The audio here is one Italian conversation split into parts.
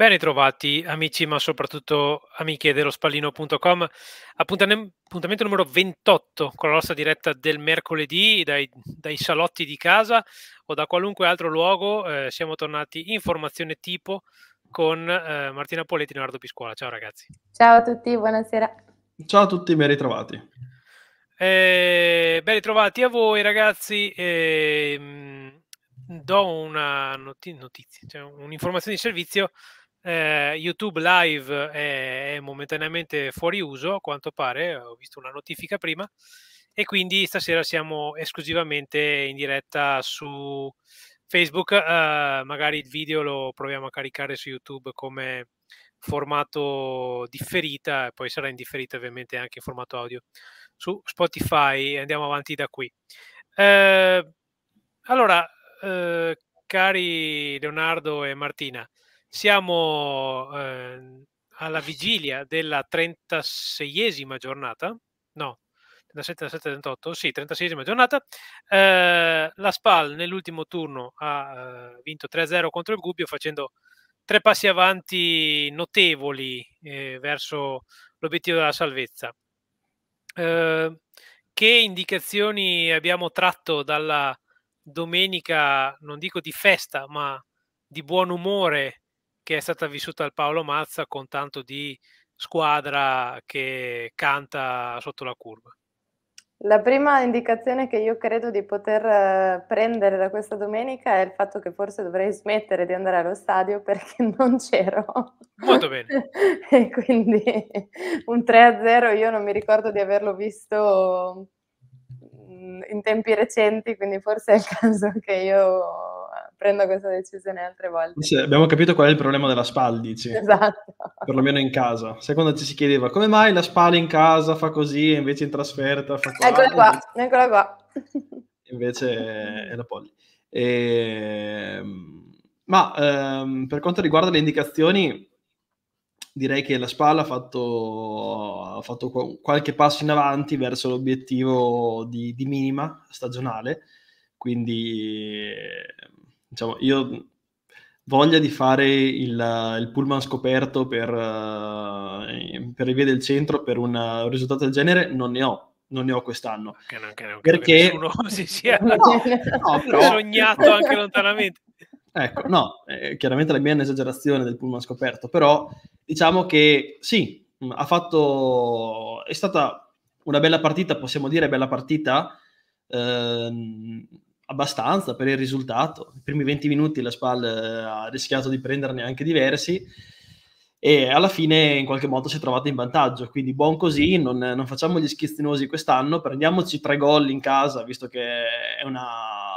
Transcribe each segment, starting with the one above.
Ben ritrovati amici, ma soprattutto amiche dello spallino.com. Appuntamento numero 28 con la nostra diretta del mercoledì dai, dai salotti di casa o da qualunque altro luogo. Eh, siamo tornati in formazione tipo con eh, Martina Poletti e Leonardo Piscuola. Ciao ragazzi. Ciao a tutti, buonasera. Ciao a tutti, ben ritrovati. Eh, ben ritrovati a voi ragazzi. Eh, do una notizia, cioè un'informazione di servizio eh, YouTube Live è, è, momentaneamente fuori uso, a quanto pare, eh, ho visto una notifica prima, e quindi stasera siamo esclusivamente in diretta su Facebook, eh, magari il video lo proviamo a caricare su YouTube come formato differita, e poi sarà in differita ovviamente anche in formato audio su Spotify, andiamo avanti da qui. Eh, allora, eh, cari Leonardo e Martina, siamo eh, alla vigilia della 36esima giornata, no, 37, 37, 38, sì, 36esima giornata. Eh, la Spal nell'ultimo turno ha eh, vinto 3-0 contro il Gubbio facendo tre passi avanti notevoli eh, verso l'obiettivo della salvezza. Ehm, che indicazioni abbiamo tratto dalla domenica, non dico di festa, ma di buon umore che è stata vissuta al Paolo Mazza con tanto di squadra che canta sotto la curva. La prima indicazione che io credo di poter eh, prendere da questa domenica è il fatto che forse dovrei smettere di andare allo stadio perché non c'ero. Molto bene. e quindi un 3-0 io non mi ricordo di averlo visto mm, in tempi recenti, quindi forse è il caso che io prendo questa decisione altre volte. Sì, abbiamo capito qual è il problema della SPAL, dici. Esatto. Perlomeno in casa. Secondo ci si chiedeva come mai la SPAL in casa fa così e invece in trasferta fa qua. Eccola qua, eccola qua. invece è la polli. E... Ehm, ma ehm, per quanto riguarda le indicazioni, direi che la SPAL ha fatto, ha fatto qualche passo in avanti verso l'obiettivo di, di minima stagionale, quindi diciamo, io voglia di fare il, il pullman scoperto per, eh, per le vie del centro per un risultato del genere non ne ho, non ne ho quest'anno. Che non, che non, perché nessuno si sia no, no, però... sognato anche lontanamente. Ecco, no, eh, chiaramente la mia è un'esagerazione del pullman scoperto, però diciamo che sì, ha fatto, è stata una bella partita, possiamo dire bella partita, ehm, abbastanza per il risultato. I primi 20 minuti la SPAL eh, ha rischiato di prenderne anche diversi e alla fine in qualche modo si è trovata in vantaggio. Quindi buon così, non, non facciamo gli schizzinosi quest'anno, prendiamoci tre gol in casa, visto che è una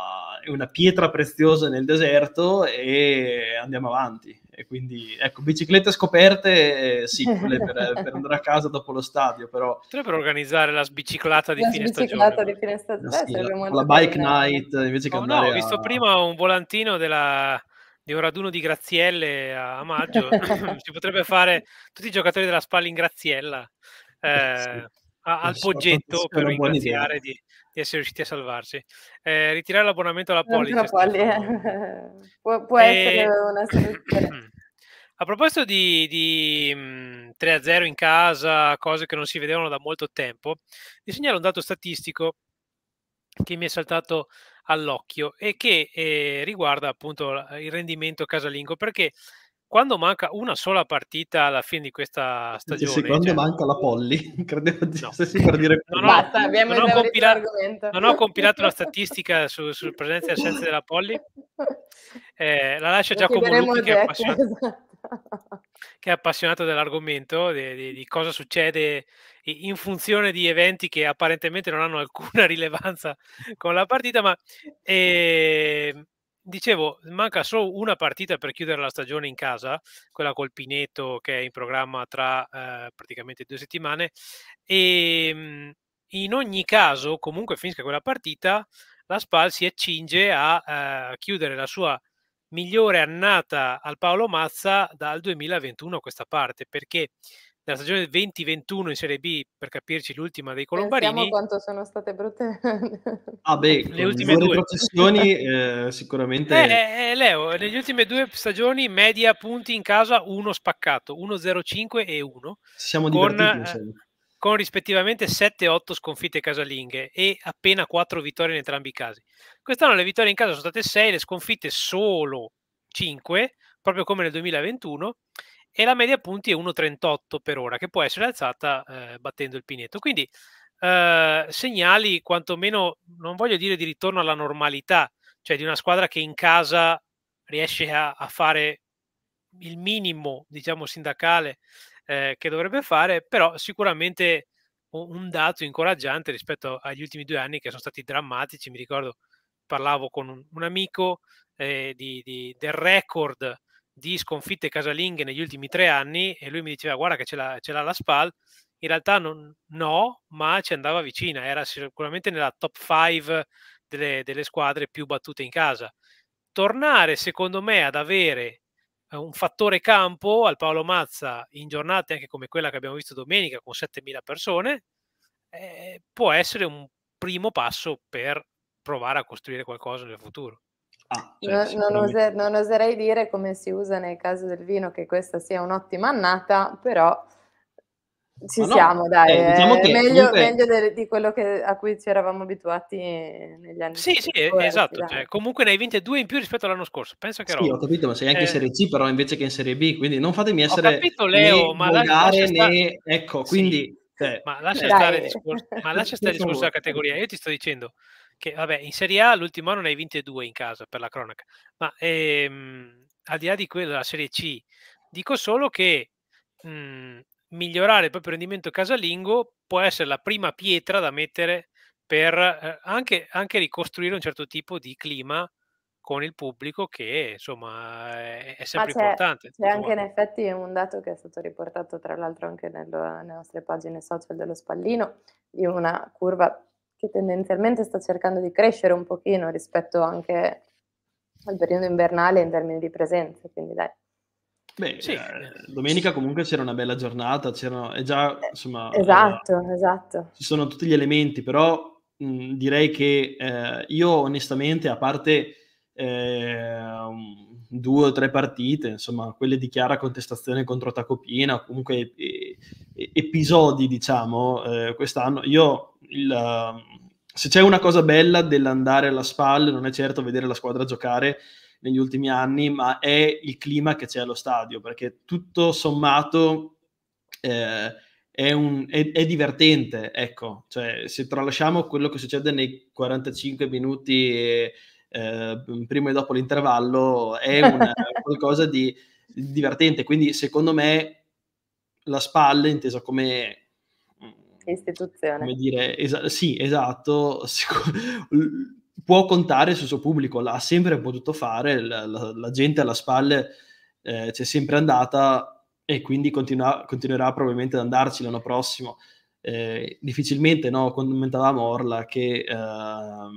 è una pietra preziosa nel deserto e andiamo avanti. E quindi, ecco, biciclette scoperte, eh, sì, per, per, andare a casa dopo lo stadio, però... Potrebbe organizzare la sbiciclata di la fine stagione. Di fine eh, stagione. sì, la, la bike night, invece che oh, andare No, ho visto a... prima un volantino della di un raduno di Grazielle a, maggio. si potrebbe fare tutti i giocatori della Spalla in Graziella eh, eh, sì, a, al poggetto per ringraziare di, di essere riusciti a salvarsi. Eh, ritirare l'abbonamento alla polizia. può, può e... essere eh, una soluzione. A proposito di, di 3-0 mhmm, in casa, cose che non si vedevano da molto tempo, vi segnalo un dato statistico che mi è saltato all'occhio e che eh, riguarda appunto il rendimento casalingo, perché quando manca una sola partita alla fine di questa stagione. Sì, quando cioè... manca la Polly, credevo di no. stessi per dire non ho, Basta, abbiamo non ho, compila- non ho compilato la statistica su, sul presenza e assenza della Polly. Eh, la lascio già Giacomo Lucchi che è, appassionato, esatto. che è appassionato dell'argomento, di, di, di cosa succede in funzione di eventi che apparentemente non hanno alcuna rilevanza con la partita, ma eh, dicevo, manca solo una partita per chiudere la stagione in casa, quella col Pineto che è in programma tra eh, praticamente due settimane. E ehm, in ogni caso, comunque finisca quella partita, la Spal si accinge a eh, chiudere la sua migliore annata al Paolo Mazza dal 2021 a questa parte, perché nella stagione 2021 in Serie B, per capirci l'ultima dei Colombarini. Vediamo quanto sono state brutte. Ah beh, le ultime due processioni eh, sicuramente... Eh, eh, Leo, negli ultime due stagioni media punti in casa, uno spaccato, 1-0-5 e 1. Siamo con, eh, con rispettivamente 7-8 sconfitte casalinghe e appena 4 vittorie in entrambi i casi. Quest'anno le vittorie in casa sono state 6, le sconfitte solo 5, proprio come nel 2021 e la media punti è 1,38 per ora, che può essere alzata eh, battendo il Pineto. Quindi eh, segnali quantomeno, non voglio dire di ritorno alla normalità, cioè di una squadra che in casa riesce a, a fare il minimo, diciamo, sindacale eh, che dovrebbe fare, però sicuramente un dato incoraggiante rispetto agli ultimi due anni che sono stati drammatici. Mi ricordo, parlavo con un, un amico eh, di, di, del record di sconfitte casalinghe negli ultimi tre anni e lui mi diceva guarda che ce l'ha, ce l'ha la SPAL, in realtà non, no, ma ci andava vicina, era sicuramente nella top 5 delle, delle squadre più battute in casa. Tornare secondo me ad avere eh, un fattore campo al Paolo Mazza in giornate anche come quella che abbiamo visto domenica con 7.000 persone eh, può essere un primo passo per provare a costruire qualcosa nel futuro. Ah, beh, non, ose, non, oserei dire come si usa nel caso del vino che questa sia un'ottima annata, però ci no, siamo, dai, eh, diciamo è eh, meglio, comunque... meglio de, di quello che, a cui ci eravamo abituati negli anni Sì, sì, eh, esatto, cioè, comunque ne hai 22 in più rispetto all'anno scorso, Penso che sì, ho capito, ma sei anche eh... in Serie C però invece che in Serie B, quindi non fatemi essere... Ho capito Leo, né ma volare, sta... né... Ecco, quindi... Cioè, ma ma lascia stare il discorso della categoria, io ti sto dicendo che vabbè, in Serie A l'ultimo anno ne hai vinte due in casa per la cronaca, ma ehm, al di là di quello della Serie C, dico solo che mh, mhmm, migliorare il proprio rendimento casalingo può essere la prima pietra da mettere per eh, anche, anche, ricostruire un certo tipo di clima con il pubblico che insomma è, sempre c'è, importante. C'è anche in effetti un dato che è stato riportato tra l'altro anche nello, nelle nostre pagine social dello Spallino, di una curva che tendenzialmente sta cercando di crescere un pochino rispetto anche al periodo invernale in termini di presenza, quindi dai. Beh, sì. eh, domenica comunque c'era una bella giornata, c'erano, è già, eh, insomma... Eh, esatto, eh, esatto. Ci sono tutti gli elementi, però mh, direi che eh, io onestamente, a parte eh, due o tre partite, insomma, quelle di chiara contestazione contro Tacopina, comunque episodi, diciamo, quest'anno, io il, ehm, se c'è una cosa bella dell'andare alla SPAL, non è certo vedere la squadra giocare negli ultimi anni, ma è il clima che c'è allo stadio, perché tutto sommato eh, è, un, è, è, divertente, ecco, cioè, se tralasciamo quello che succede nei 45 minuti eh, ehm, prima e dopo l'intervallo, è un, qualcosa di, di divertente, quindi secondo me la SPAL, intesa come Istituzione. Come dire, es- sì, esatto. può contare sul suo pubblico, l'ha sempre potuto fare, la, la, la gente alla spalle eh, c'è sempre andata e quindi continua- continuerà probabilmente ad andarci l'anno prossimo. Eh, difficilmente, no? Commentavamo Orla che eh,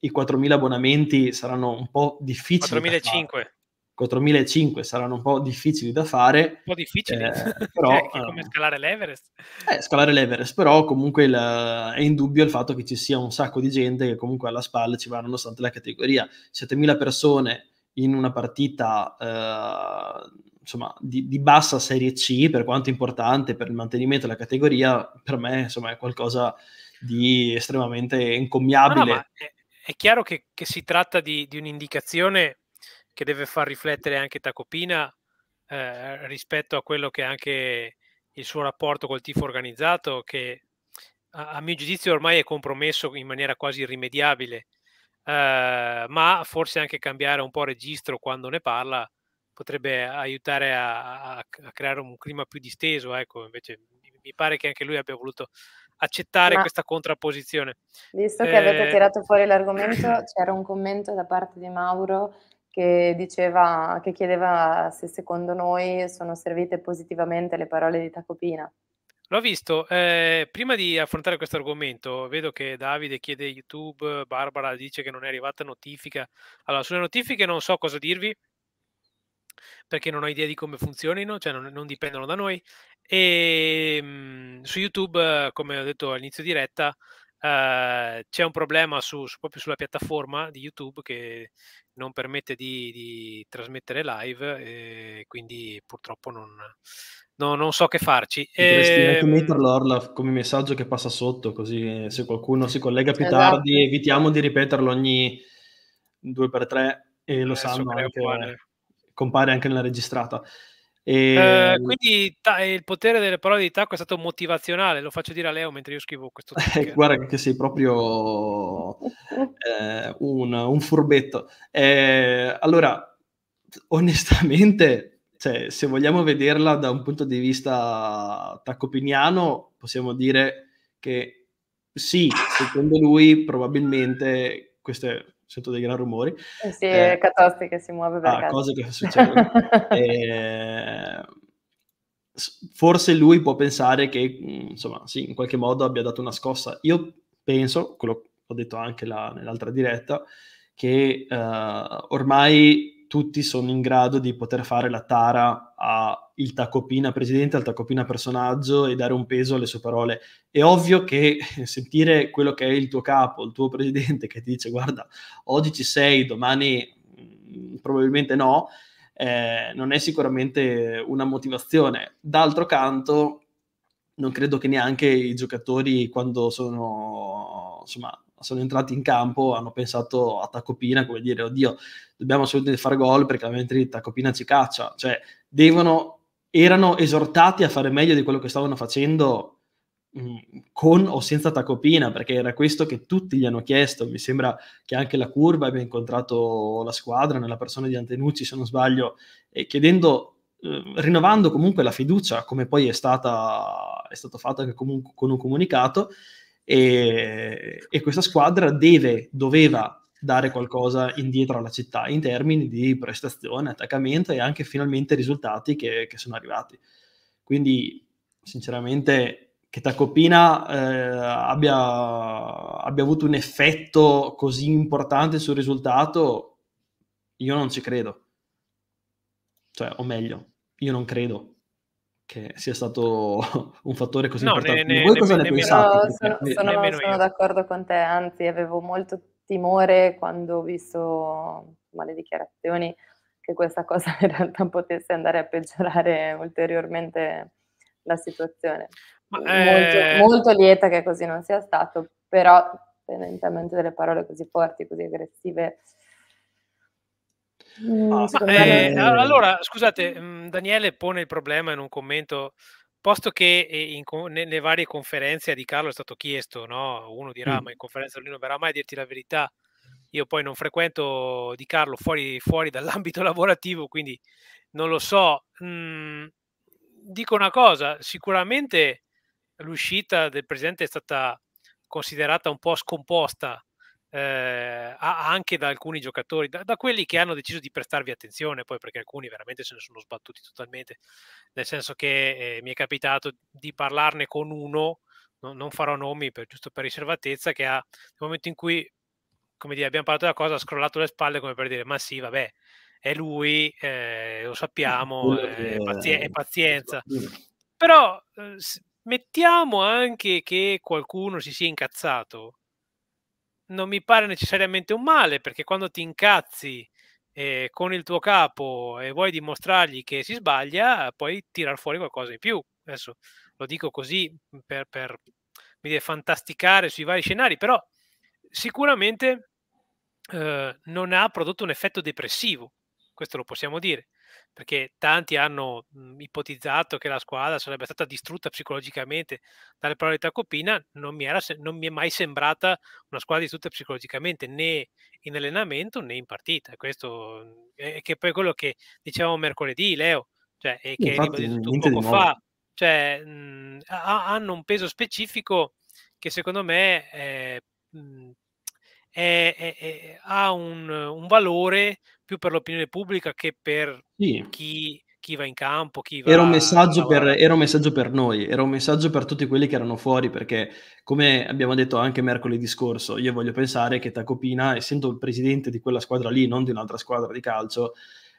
i 4.000 abbonamenti saranno un po' difficili. 4.500. 4.500 saranno un po' difficili da fare. Un po' difficili, eh, cioè, però, cioè, come eh, scalare l'Everest. Eh, scalare l'Everest, però comunque la, eh, è indubbio il fatto che ci sia un sacco di gente che comunque alla spalla ci va nonostante la categoria. 7.000 persone in una partita eh, insomma, di, di, bassa serie C, per quanto importante per il mantenimento della categoria, per me insomma, è qualcosa di estremamente incommiabile. No, no, è, è, chiaro che, che si tratta di, di un'indicazione che deve far riflettere anche Tacopina eh, rispetto a quello che è anche il suo rapporto col tifo organizzato, che a, a mio giudizio ormai è compromesso in maniera quasi irrimediabile. Eh, ma forse anche cambiare un po' registro quando ne parla potrebbe aiutare a, a, a creare un clima più disteso. Ecco, invece mi pare che anche lui abbia voluto accettare ma, questa contrapposizione. Visto che eh, avete tirato fuori l'argomento, c'era un commento da parte di Mauro che diceva, che chiedeva se secondo noi sono servite positivamente le parole di Tacopina. L'ho visto, eh, prima di affrontare questo argomento vedo che Davide chiede YouTube, Barbara dice che non è arrivata notifica. Allora, sulle notifiche non so cosa dirvi, perché non ho idea di come funzionino, cioè non, non dipendono da noi. E ehm, mh, su YouTube, come ho detto all'inizio diretta, Ehm, c'è un problema su, su, proprio sulla piattaforma di YouTube che non permette di, di trasmettere live, quindi purtroppo non, no, non, so che farci. Potresti e... anche ehm, metterlo Orla come messaggio che passa sotto, così se qualcuno si collega più esatto. tardi evitiamo di ripeterlo ogni 2x3 e lo Adesso sanno anche, compare anche nella registrata. E... Eh, ehm, quindi ta- eh, il potere delle parole di Tacco è stato motivazionale, lo faccio dire a Leo mentre io scrivo questo. guarda che sei proprio eh, un, un, furbetto. Eh, allora, onestamente, cioè, se vogliamo vederla da un punto di vista taccopiniano, possiamo dire che sì, secondo lui probabilmente queste sento dei gran rumori. Eh sì, eh, Catosti che si muove per ah, casa. cose che succedono. eh, forse lui può pensare che, mm, insomma, sì, in qualche modo abbia dato una scossa. Io penso, quello ho detto anche la, nell'altra diretta, che eh, ormai tutti sono in grado di poter fare la tara a il tacopina presidente al tacopina personaggio e dare un peso alle sue parole. È ovvio che sentire quello che è il tuo capo, il tuo presidente che ti dice guarda, oggi ci sei, domani mm, probabilmente no, eh, non è sicuramente una motivazione. D'altro canto, non credo che neanche i giocatori quando sono, insomma, sono entrati in campo hanno pensato a Tacopina come dire oddio dobbiamo assolutamente fare gol perché altrimenti Tacopina ci caccia cioè devono erano esortati a fare meglio di quello che stavano facendo mm, con o senza tacopina, perché era questo che tutti gli hanno chiesto. Mi sembra che anche la curva abbia incontrato la squadra nella persona di Antenucci, se non sbaglio, e chiedendo, eh, rinnovando comunque la fiducia, come poi è, stata, è stato fatto anche comunque con un comunicato, e, e questa squadra deve, doveva dare qualcosa indietro alla città in termini di prestazione, attaccamento e anche finalmente risultati che, che sono arrivati. Quindi, sinceramente, che Tacopina eh, abbia, abbia avuto un effetto così importante sul risultato, io non ci credo. Cioè, o meglio, io non credo che sia stato un fattore così no, importante. Ne, ne, Voi cosa ne, ne pensate? Sono, sono, sono d'accordo con te, anzi avevo molto timore quando ho visto insomma, le dichiarazioni che questa cosa in realtà potesse andare a peggiorare ulteriormente la situazione. Molto, eh... molto, lieta che così non sia stato, però tendenzialmente delle parole così forti, così aggressive. Mm, eh, Allora, scusate, mm, Daniele pone il problema in un commento posto che in, nelle varie conferenze Di Carlo è stato chiesto, no? uno dirà, mm. ma in conferenza lui non verrà mai a dirti la verità, io poi non frequento Di Carlo fuori, fuori dall'ambito lavorativo, quindi non lo so. Mm, dico una cosa, sicuramente l'uscita del presidente è stata considerata un po' scomposta eh, anche da alcuni giocatori, da, da, quelli che hanno deciso di prestarvi attenzione, poi perché alcuni veramente se ne sono sbattuti totalmente, nel senso che eh, mi è capitato di parlarne con uno, no, non farò nomi per, giusto per riservatezza, che ha, nel momento in cui come dire, abbiamo parlato della cosa, ha scrollato le spalle come per dire, ma sì, vabbè, è lui, eh, lo sappiamo, eh, è, pazi- è pazienza. Però eh, mettiamo anche che qualcuno si sia incazzato non mi pare necessariamente un male, perché quando ti incazzi eh, con il tuo capo e vuoi dimostrargli che si sbaglia, puoi tirar fuori qualcosa in più. Adesso lo dico così mhmm, per, per dire, fantasticare sui vari scenari, però sicuramente eh, non ha prodotto un effetto depressivo, questo lo possiamo dire perché tanti hanno mhmm, ipotizzato che la squadra sarebbe stata distrutta psicologicamente dalle parole di Tacopina, non mi, era, non mi, è mai sembrata una squadra distrutta psicologicamente né in allenamento né in partita. Questo mhmm, è, che poi quello che dicevamo mercoledì, Leo, cioè, e che Infatti, hai detto poco fa, cioè, mh, mhmm, ha, hanno un peso specifico che secondo me eh, mh, è, è, è, ha un, un, valore più per l'opinione pubblica che per sì. chi, chi, va in campo. Chi va, era, un per, era, un messaggio per, noi, era un messaggio per tutti quelli che erano fuori, perché come abbiamo detto anche mercoledì scorso, io voglio pensare che Tacopina, essendo il presidente di quella squadra lì, non di un'altra squadra di calcio,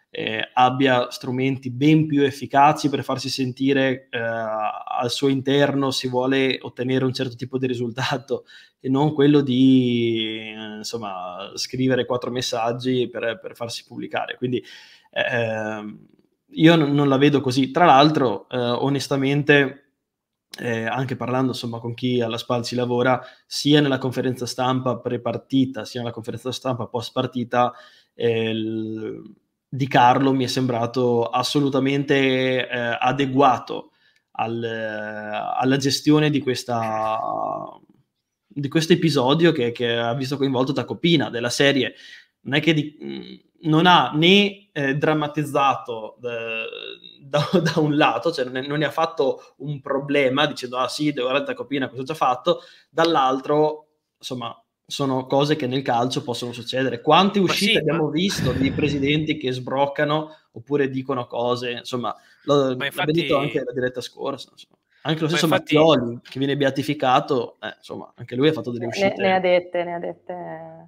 eh, abbia strumenti ben più efficaci per farsi sentire eh, al suo interno se vuole ottenere un certo tipo di risultato e non quello di eh, insomma, scrivere quattro messaggi per, per farsi pubblicare. Quindi eh, io non, non, la vedo così. Tra l'altro, eh, onestamente, eh, anche parlando insomma con chi alla SPAL si lavora, sia nella conferenza stampa pre-partita, sia nella conferenza stampa post-partita, eh, l- di Carlo mi è sembrato assolutamente eh, adeguato al, eh, alla gestione di questa di questo episodio che, che, ha visto coinvolto Tacopina della serie non è che di, mm, non ha né eh, drammatizzato eh, da, da, un lato, cioè non ne, ha fatto un problema dicendo ah sì, devo guardare Tacopina, questo ho già fatto, dall'altro insomma sono cose che nel calcio possono succedere. Quante uscite sì, abbiamo ma... visto di presidenti che sbroccano oppure dicono cose, insomma, lo, infatti... l'abbiamo detto anche la diretta scorsa. Insomma. Anche lo stesso infatti... Mattioli, che viene beatificato, eh, insomma, anche lui ha fatto delle uscite. Ne, ne ha dette, ne ha dette. Eh,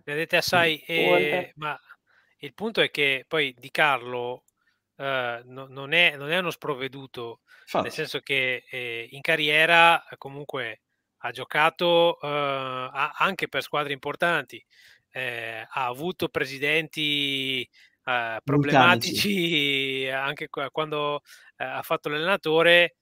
ne ha dette assai, e... Eh, ma il punto è che poi Di Carlo Uh, no, non, è, non, è, uno sprovveduto, Infatti. nel senso che eh, in carriera comunque ha giocato eh, anche per squadre importanti, eh, ha avuto presidenti eh, problematici eh, anche quando eh, ha fatto l'allenatore.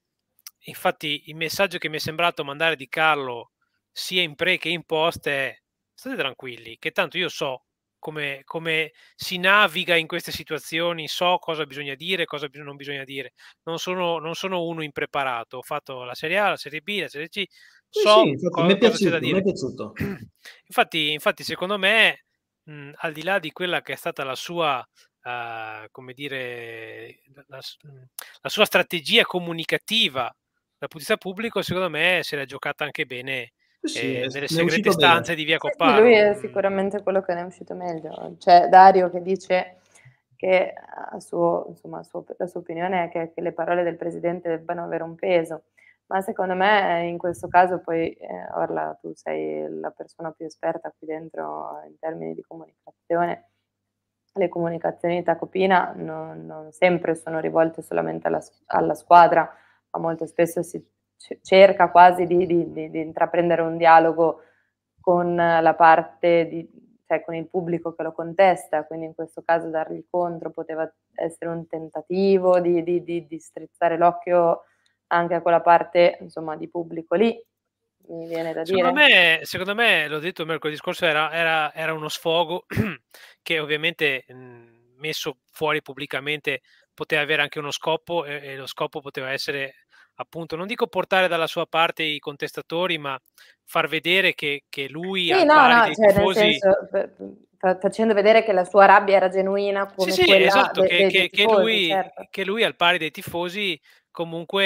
Infatti il messaggio che mi è sembrato mandare di Carlo sia in pre che in post è state tranquilli, che tanto io so come, come, si naviga in queste situazioni, so cosa bisogna dire, cosa non bisogna dire. Non sono, non sono uno impreparato, ho fatto la Serie A, la Serie B, la Serie C, so sì, sì, cosa, c'è da dire. Infatti, infatti, secondo me, mh, mhmm, al di là di quella che è stata la sua... Uh, come dire, la, mhmm, la sua strategia comunicativa dal punto di vista pubblico, secondo me se l'ha giocata anche bene sì, nelle eh, segrete stanze bene. di via Coppano. Lui è sicuramente quello che ne è uscito meglio. C'è Dario che dice che eh, suo, insomma, suo, la sua opinione è che, che, le parole del presidente debbano avere un peso, ma secondo me eh, in questo caso poi, eh, Orla, tu sei la persona più esperta qui dentro in termini di comunicazione. Le comunicazioni di Tacopina non, non sempre sono rivolte solamente alla, alla squadra, ma molto spesso si cerca quasi di, di, di, di, intraprendere un dialogo con la parte di, cioè con il pubblico che lo contesta, quindi in questo caso dargli contro poteva essere un tentativo di, strizzare l'occhio anche a quella parte insomma, di pubblico lì. Mi viene da secondo dire. Me, secondo me, l'ho detto mercoledì scorso, era, era, era uno sfogo che ovviamente messo fuori pubblicamente poteva avere anche uno scopo e, e lo scopo poteva essere appunto, non dico portare dalla sua parte i contestatori, ma far vedere che, che lui ha sì, no, no, cioè, tifosi... senso, facendo vedere che la sua rabbia era genuina come sì, sì, esatto, de, che, de, che, tifosi, lui, certo. che, lui, al pari dei tifosi comunque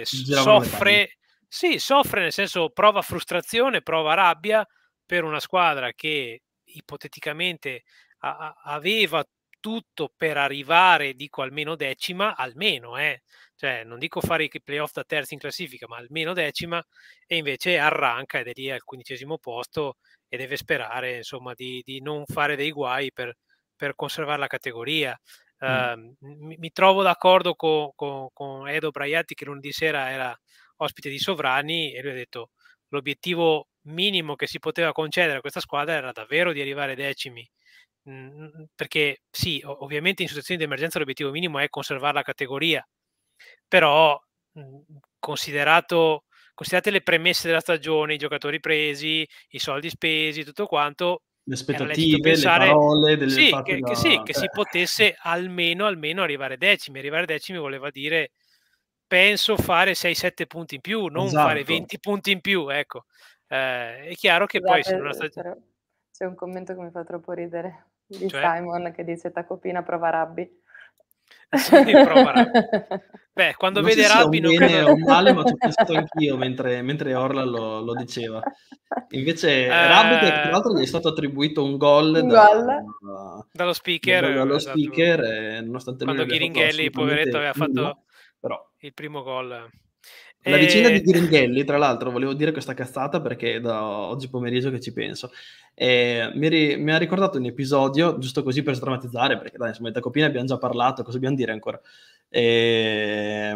eh, soffre, sì, soffre nel senso prova frustrazione, prova rabbia per una squadra che ipoteticamente a, a, aveva tutto per arrivare, dico almeno decima, almeno, eh, cioè non dico fare i playoff da terza in classifica, ma almeno decima, e invece arranca ed è lì al quindicesimo posto e deve sperare insomma di, di non fare dei guai per, per conservare la categoria. Mm. Uh, mi, mi, trovo d'accordo con, con, con Edo Braiatti che lunedì sera era ospite di Sovrani e lui ha detto l'obiettivo minimo che si poteva concedere a questa squadra era davvero di arrivare decimi perché sì, ovviamente in situazioni di emergenza l'obiettivo minimo è conservare la categoria, però mhmm, considerato, considerate le premesse della stagione, i giocatori presi, i soldi spesi, tutto quanto, le aspettative, pensare, le parole delle sì, che, che, sì, che si cioè potesse almeno, almeno arrivare a decimi. Arrivare a decimi voleva dire penso fare 6-7 punti in più, non esatto. fare 20 punti in più. Ecco, eh, è chiaro che Scusate, poi esatto, se non c'è un commento che mi fa troppo ridere di cioè? Simon che dice Tacopina prova Rabbi. Beh, quando non vede Rabbi non bene credo... o male, ma ci ho pensato anch'io mentre, mentre Orla lo, lo, diceva. Invece eh... Rabbi, che tra l'altro gli è stato attribuito un gol, un da, da, dallo speaker, da, dallo esatto. speaker e, nonostante quando Ghiringhelli, poveretto, aveva fatto uno, però... il primo gol. La vicenda di Gringhelli, tra l'altro, volevo dire questa cazzata perché da oggi pomeriggio che ci penso. Eh, mi, ri- mi, ha ricordato un episodio, giusto così per sdrammatizzare, perché dai, insomma, di Tacopina abbiamo già parlato, cosa dobbiamo dire ancora? Eh,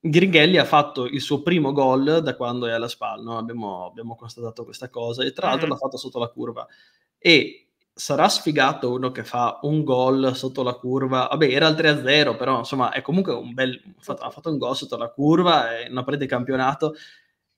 Gringhelli ha fatto il suo primo gol da quando è alla Spal, no? abbiamo, abbiamo, constatato questa cosa, e tra l'altro mm. l'ha fatto sotto la curva. E sarà sfigato uno che fa un gol sotto la curva. Vabbè, era il 3-0, però insomma è comunque un bel... ha fatto un gol sotto la curva, è una parete di campionato,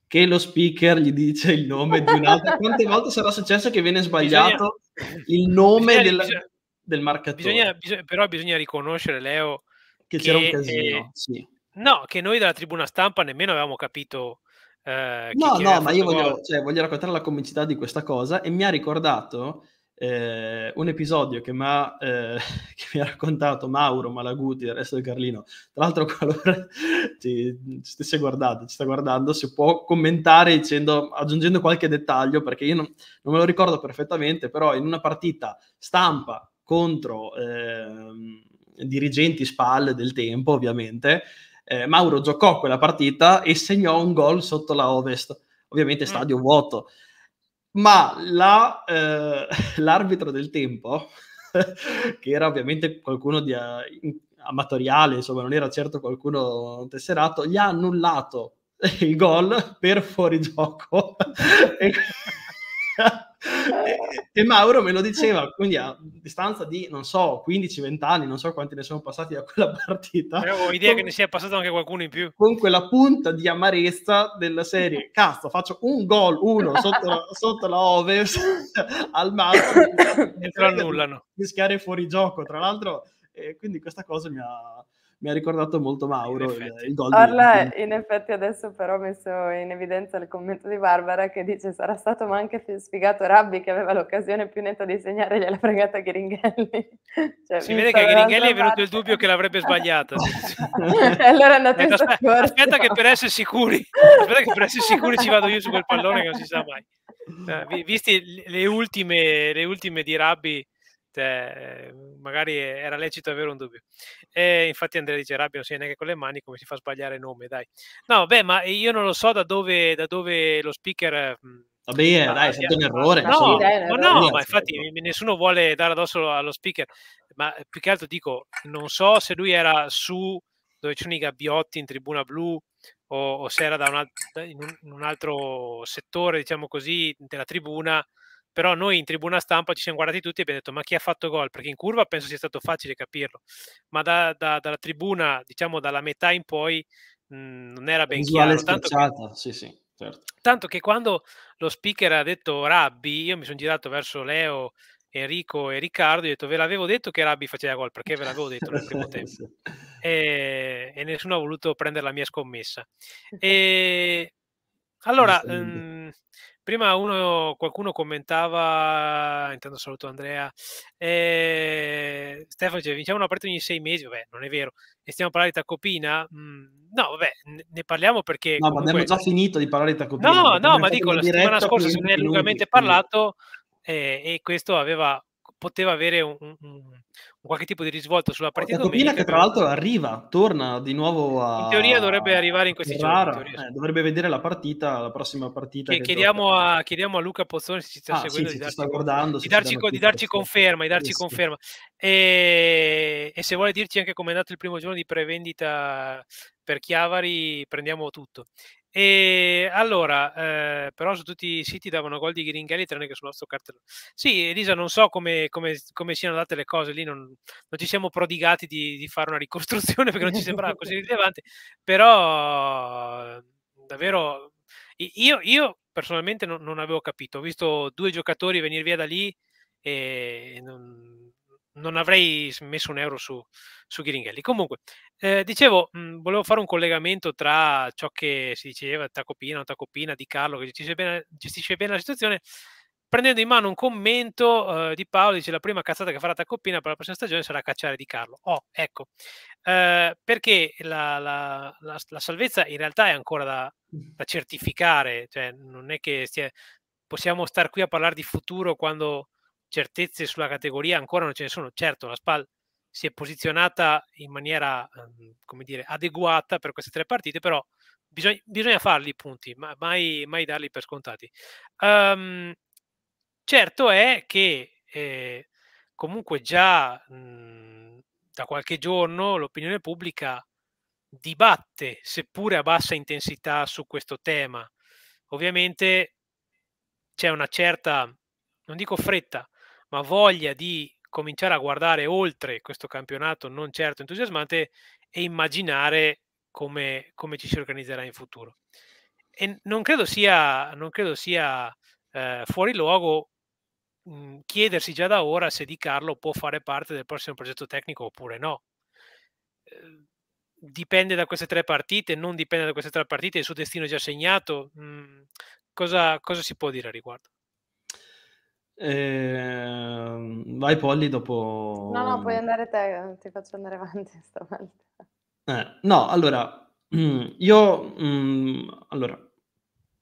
che lo speaker gli dice il nome di un altro. Quante volte sarà successo che viene sbagliato bisogna, il nome bisogna, del, bisogna, del marcatore? Bisogna, però bisogna riconoscere, Leo, che, che c'era un casino. Eh, sì. No, che noi dalla tribuna stampa nemmeno avevamo capito... Eh, no, no, ma io voglio, cioè, voglio raccontare la comicità di questa cosa e mi ha ricordato eh, un episodio che, eh, che mi ha raccontato Mauro Malaguti e il resto del Carlino. Tra l'altro, qualora ci, stesse guardando, ci sta guardando, si può commentare dicendo, aggiungendo qualche dettaglio, perché io non, non me lo ricordo perfettamente, però in una partita stampa contro eh, dirigenti spalle del tempo, ovviamente, eh, Mauro giocò quella partita e segnò un gol sotto la Ovest, ovviamente mm. stadio vuoto ma la, eh, l'arbitro del tempo, che era ovviamente qualcuno di, eh, amatoriale, insomma non era certo qualcuno tesserato, gli ha annullato il gol per fuorigioco. e... e, Mauro me lo diceva, quindi a distanza di, non so, 15-20 anni, non so quanti ne sono passati da quella partita. Io avevo idea con, che ne sia passato anche qualcuno in più. Con quella punta di amarezza della serie, cazzo, faccio un gol, uno, sotto, la, sotto la Oves, al massimo. e te lo annullano. Rischiare fuori gioco, tra l'altro... E quindi questa cosa mi ha, mi ha ricordato molto Mauro il, il gol Orla in effetti adesso però ho messo in evidenza il commento di Barbara che dice sarà stato ma anche sfigato Rabbi che aveva l'occasione più netta di segnare gliela fregata Ghiringhelli cioè, si vede che a Ghiringhelli è venuto parte. il dubbio che l'avrebbe sbagliata allora andate in aspetta, scorso. aspetta che per essere sicuri aspetta che per essere sicuri ci vado io su quel pallone che non si sa mai eh, visti le ultime, le ultime di Rabbi cioè, mhmm, magari era lecito avere un dubbio. E infatti Andrea dice Rabbi non si è neanche con le mani come si fa a sbagliare nome, dai. No, beh, ma io non lo so da dove, da dove lo speaker... Mhmm, Vabbè, eh, dai, è stato un errore. No, sì, dai, eh, ma no, no ma infatti nessuno vuole dare addosso allo speaker, ma eh, più che altro dico, non so se lui era su dove ci sono i gabbiotti in tribuna blu o, o se era da un, alt- in un altro settore, diciamo così, della tribuna però noi in tribuna stampa ci siamo guardati tutti e abbiamo detto ma chi ha fatto gol? Perché in curva penso sia stato facile capirlo, ma da, da, dalla tribuna, diciamo dalla metà in poi, mh, mhmm, non era ben chiaro. Tanto che, sì, sì, certo. tanto che quando lo speaker ha detto Rabbi, io mi sono girato verso Leo, Enrico e Riccardo, ho detto ve l'avevo detto che Rabbi faceva gol, perché ve l'avevo detto nel primo eh, tempo. sì. e, e, nessuno ha voluto prendere la mia scommessa. E, allora... Mh, mhmm, Prima uno, qualcuno commentava, intanto saluto Andrea, eh, Stefano dice, vinciamo una partita ogni sei mesi, vabbè, non è vero, e stiamo parlando di Tacopina? Mm, no, vabbè, ne parliamo perché... No, comunque... ma abbiamo già finito di parlare di Tacopina. No, no, ma dico, la settimana scorsa se ne è lungamente parlato eh, e questo aveva, poteva avere un, un, qualche tipo di risvolto sulla partita domenica. che tra l'altro arriva, torna di nuovo a... In teoria dovrebbe arrivare in questi giorni. Eh, dovrebbe vedere la partita, la prossima partita. Che, che chiediamo, a, chiediamo, a, Luca Pozzone se ci sta ah, seguendo sì, di, darci, guardando, di, darci, co- di darci conferma. Di darci sì, conferma. Sì. E, e, se vuole dirci anche come è andato il primo giorno di prevendita per Chiavari, prendiamo tutto. E allora, eh, però su tutti i siti davano gol di Ghiringhelli tranne che sul nostro cartellone. Sì, Elisa, non so come, come, come siano andate le cose lì, non, non ci siamo prodigati di, di, fare una ricostruzione perché non ci sembrava così rilevante, però davvero io, io personalmente non, non, avevo capito, ho visto due giocatori venire via da lì e non, non avrei messo un euro su, su Ghiringhelli. Comunque, eh, dicevo, mh, mm, volevo fare un collegamento tra ciò che si diceva, Tacopina, non Tacopina, Di Carlo, che gestisce bene, gestisce bene la situazione, prendendo in mano un commento eh, di Paolo, dice la prima cazzata che farà Tacopina per la prossima stagione sarà cacciare Di Carlo. Oh, ecco, eh, perché la, la, la, la, salvezza in realtà è ancora da, da certificare, cioè non è che stia, possiamo stare qui a parlare di futuro quando certezze sulla categoria ancora non ce ne sono. Certo, la SPAL si è posizionata in maniera, ehm, come dire, adeguata per queste tre partite, però bisogna, bisogna farli i punti, ma mai, mai, darli per scontati. Um, certo è che eh, comunque già mh, mhmm, da qualche giorno l'opinione pubblica dibatte, seppure a bassa intensità, su questo tema. Ovviamente c'è una certa, non dico fretta, ma voglia di cominciare a guardare oltre questo campionato non certo entusiasmante e immaginare come, come ci si organizzerà in futuro. E non credo sia, non credo sia eh, fuori luogo mh, mm, chiedersi già da ora se Di Carlo può fare parte del prossimo progetto tecnico oppure no. Ehm, dipende da queste tre partite, non dipende da queste tre partite, il suo destino è già segnato. Mh, mm, cosa, cosa si può dire a riguardo? Eh, vai Polly dopo... No, no, puoi andare te, ti faccio andare avanti stavolta. Eh, no, allora, io... Mh, mm, allora,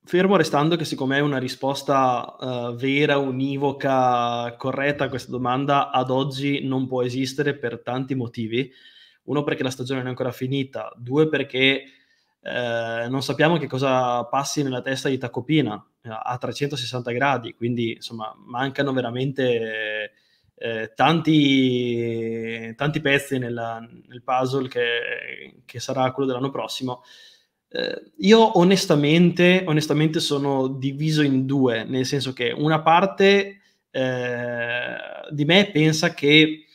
fermo restando che siccome è una risposta uh, vera, univoca, corretta a questa domanda, ad oggi non può esistere per tanti motivi. Uno perché la stagione non è ancora finita, due perché eh, non sappiamo che cosa passi nella testa di Tacopina, a 360 gradi, quindi insomma mancano veramente eh, tanti, tanti, pezzi nella, nel puzzle che, che, sarà quello dell'anno prossimo. Eh, io onestamente, onestamente, sono diviso in due, nel senso che una parte eh, di me pensa che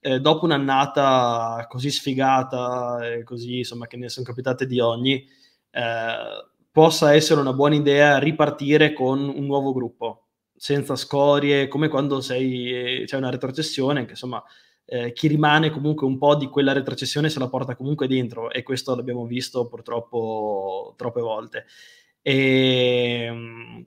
eh, dopo un'annata così sfigata, così insomma che ne sono capitate di ogni, eh, possa essere una buona idea ripartire con un nuovo gruppo, senza scorie, come quando sei, eh, c'è una retrocessione, che insomma eh, chi rimane comunque un po' di quella retrocessione se la porta comunque dentro e questo l'abbiamo visto purtroppo troppe volte. E... Ehm,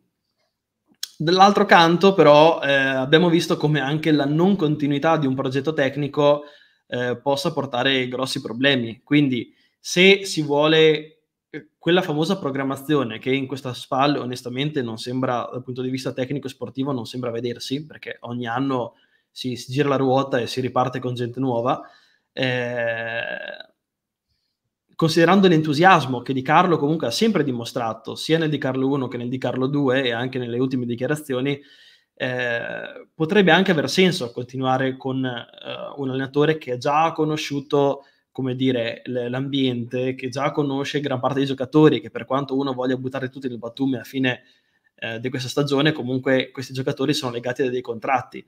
dall'altro canto però eh, abbiamo visto come anche la non continuità di un progetto tecnico eh, possa portare grossi problemi, quindi se si vuole eh, quella famosa programmazione che in questa SPAL onestamente non sembra, dal punto di vista tecnico e sportivo, non sembra vedersi, perché ogni anno si, si gira la ruota e si riparte con gente nuova. Eh, considerando l'entusiasmo che Di Carlo comunque ha sempre dimostrato, sia nel Di Carlo 1 che nel Di Carlo 2 e anche nelle ultime dichiarazioni, eh, potrebbe anche aver senso continuare con eh, un allenatore che è già conosciuto come dire, l'ambiente che già conosce gran parte dei giocatori, che per quanto uno voglia buttare tutti nel battume a fine eh, di questa stagione, comunque questi giocatori sono legati a dei contratti.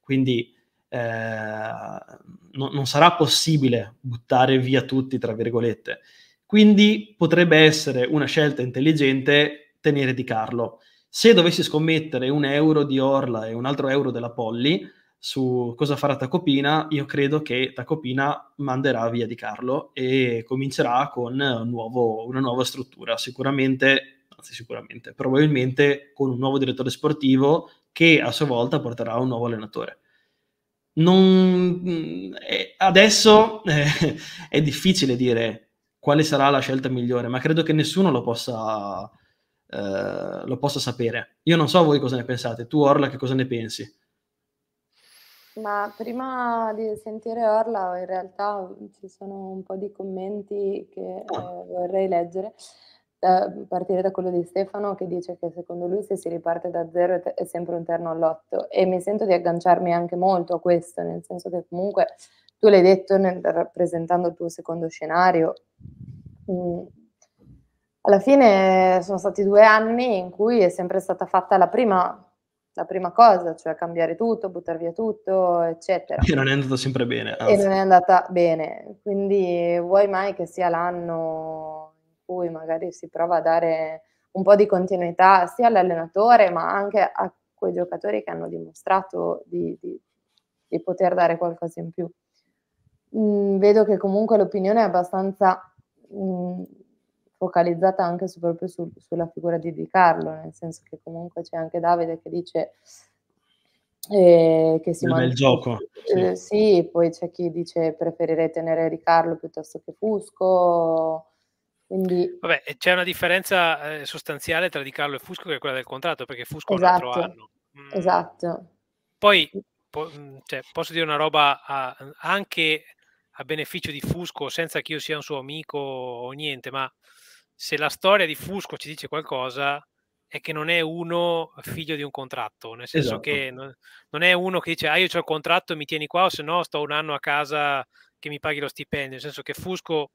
Quindi eh, no, non sarà possibile buttare via tutti, tra virgolette. Quindi potrebbe essere una scelta intelligente tenere di Carlo. Se dovessi scommettere un euro di Orla e un altro euro della Polly, su cosa farà Tacopina, io credo che Tacopina manderà via Di Carlo e comincerà con un nuovo, una nuova struttura, sicuramente, anzi sicuramente, probabilmente con un nuovo direttore sportivo che a sua volta porterà un nuovo allenatore. Non, eh, adesso eh, è difficile dire quale sarà la scelta migliore, ma credo che nessuno lo possa, eh, lo possa sapere. Io non so voi cosa ne pensate, tu Orla che cosa ne pensi? Ma prima di sentire Orla, in realtà mm, ci sono un po' di commenti che ah. eh, vorrei leggere, da mm, partire da quello di Stefano che dice che secondo lui se si riparte da zero è, è sempre un terno all'otto e mi sento di agganciarmi anche molto a questo, nel senso che comunque tu l'hai detto nel, rappresentando il tuo secondo scenario. Mm. Alla fine eh, sono stati due anni in cui è sempre stata fatta la prima la prima cosa, cioè cambiare tutto, buttare via tutto, eccetera. E non è andata sempre bene. Anzi. E non è andata bene, quindi vuoi mai che sia l'anno in cui magari si prova a dare un po' di continuità sia all'allenatore ma anche a quei giocatori che hanno dimostrato di, di, di poter dare qualcosa in più. Mm, vedo che comunque l'opinione è abbastanza... Mm, focalizzata anche su, proprio su, sulla figura di Di Carlo, nel senso che comunque c'è anche Davide che dice eh, che si mangia il gioco. Eh, sì. sì. poi c'è chi dice preferirei tenere Di Carlo piuttosto che Fusco. Quindi... Vabbè, c'è una differenza eh, sostanziale tra Di Carlo e Fusco che è quella del contratto, perché Fusco esatto. è un altro esatto. anno. Mm. Esatto. Poi po- mm, cioè, posso dire una roba a, anche a beneficio di Fusco, senza che io sia un suo amico o niente, ma se la storia di Fusco ci dice qualcosa, è che non è uno figlio di un contratto, nel senso esatto. che non, non, è uno che dice ah io ho il contratto mi tieni qua o se no sto un anno a casa che mi paghi lo stipendio, nel senso che Fusco,